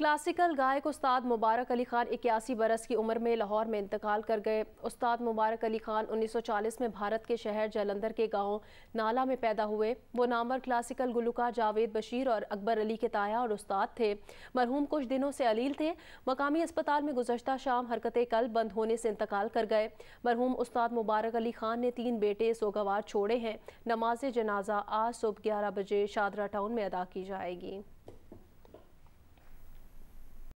classical गायक उस्ताद मुबारक अली खान इक्यासी बरस की उम्र में लाहौर में इंतकाल कर गए उस्ताद मुबारक अली खान 1940 में भारत के शहर जलंधर के गांव नाला में पैदा हुए वो नामवर क्लासिकल गुलकार जावेद बशीर और अकबर अली के ताया और उस्ताद थे मरहूम कुछ दिनों से अलील थे मकामी अस्पताल में गुजशत शाम हरकत कल बंद होने से इंतकाल कर गए मरहूम उस्ताद मुबारक अली खान ने तीन बेटे सोगवार छोड़े हैं नमाज जनाजा आज सुबह ग्यारह बजे शादरा टाउन में अदा की जाएगी